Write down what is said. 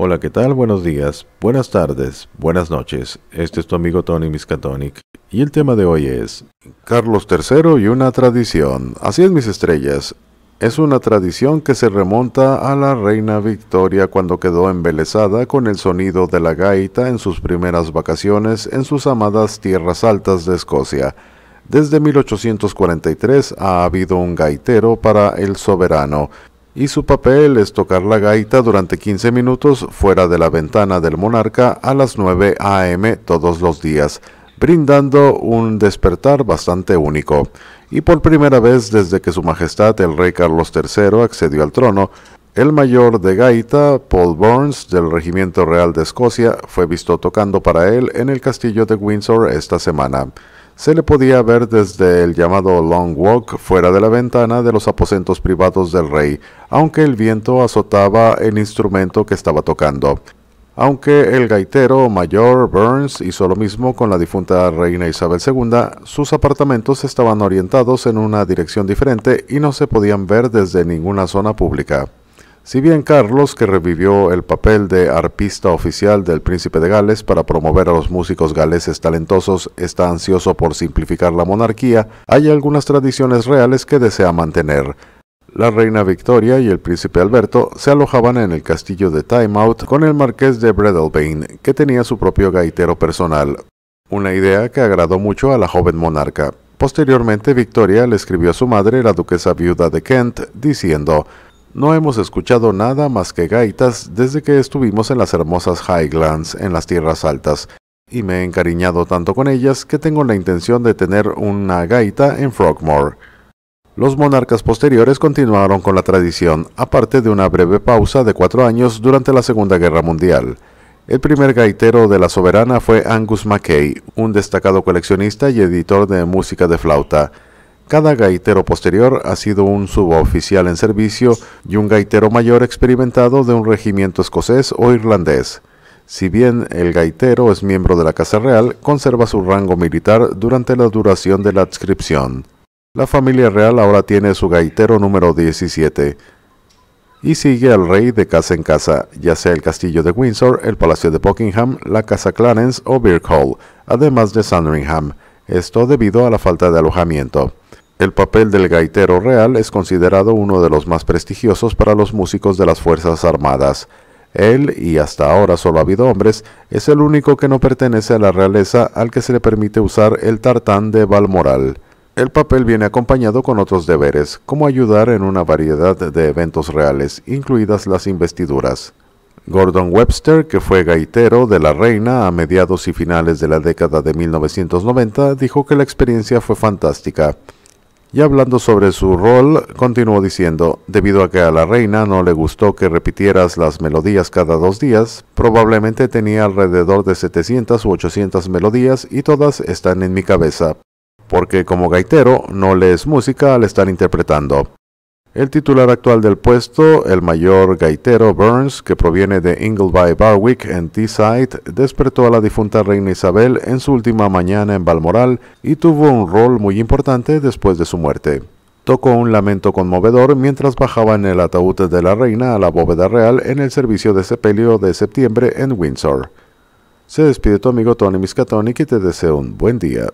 Hola, ¿qué tal? Buenos días, buenas tardes, buenas noches. Este es tu amigo Tony Miskatonic y el tema de hoy es Carlos III y una tradición. Así es, mis estrellas. Es una tradición que se remonta a la reina Victoria cuando quedó embelesada con el sonido de la gaita en sus primeras vacaciones en sus amadas tierras altas de Escocia. Desde 1843 ha habido un gaitero para el soberano, y su papel es tocar la gaita durante 15 minutos fuera de la ventana del monarca a las 9 a.m. todos los días, brindando un despertar bastante único. Y por primera vez desde que Su Majestad el Rey Carlos III accedió al trono, el mayor de gaita, Paul Burns, del Regimiento Real de Escocia, fue visto tocando para él en el castillo de Windsor esta semana se le podía ver desde el llamado Long Walk fuera de la ventana de los aposentos privados del rey, aunque el viento azotaba el instrumento que estaba tocando. Aunque el gaitero mayor Burns hizo lo mismo con la difunta reina Isabel II, sus apartamentos estaban orientados en una dirección diferente y no se podían ver desde ninguna zona pública. Si bien Carlos, que revivió el papel de arpista oficial del Príncipe de Gales para promover a los músicos galeses talentosos, está ansioso por simplificar la monarquía, hay algunas tradiciones reales que desea mantener. La reina Victoria y el príncipe Alberto se alojaban en el castillo de Timeout con el marqués de Breadalbane, que tenía su propio gaitero personal, una idea que agradó mucho a la joven monarca. Posteriormente, Victoria le escribió a su madre, la duquesa viuda de Kent, diciendo no hemos escuchado nada más que gaitas desde que estuvimos en las hermosas Highlands, en las tierras altas, y me he encariñado tanto con ellas que tengo la intención de tener una gaita en Frogmore. Los monarcas posteriores continuaron con la tradición, aparte de una breve pausa de cuatro años durante la Segunda Guerra Mundial. El primer gaitero de la soberana fue Angus Mackay, un destacado coleccionista y editor de música de flauta. Cada gaitero posterior ha sido un suboficial en servicio y un gaitero mayor experimentado de un regimiento escocés o irlandés. Si bien el gaitero es miembro de la Casa Real, conserva su rango militar durante la duración de la adscripción. La familia real ahora tiene su gaitero número 17 y sigue al rey de casa en casa, ya sea el castillo de Windsor, el palacio de Buckingham, la casa Clarence o Hall, además de Sandringham, esto debido a la falta de alojamiento. El papel del gaitero real es considerado uno de los más prestigiosos para los músicos de las Fuerzas Armadas. Él, y hasta ahora solo ha habido hombres, es el único que no pertenece a la realeza al que se le permite usar el tartán de Balmoral. El papel viene acompañado con otros deberes, como ayudar en una variedad de eventos reales, incluidas las investiduras. Gordon Webster, que fue gaitero de la reina a mediados y finales de la década de 1990, dijo que la experiencia fue fantástica. Y hablando sobre su rol, continuó diciendo, debido a que a la reina no le gustó que repitieras las melodías cada dos días, probablemente tenía alrededor de 700 u 800 melodías y todas están en mi cabeza, porque como gaitero no lees música al estar interpretando. El titular actual del puesto, el mayor gaitero Burns, que proviene de Ingleby Barwick en Teesside, despertó a la difunta reina Isabel en su última mañana en Balmoral y tuvo un rol muy importante después de su muerte. Tocó un lamento conmovedor mientras bajaba en el ataúd de la reina a la bóveda real en el servicio de sepelio de septiembre en Windsor. Se despide tu amigo Tony Miskatonic y te deseo un buen día.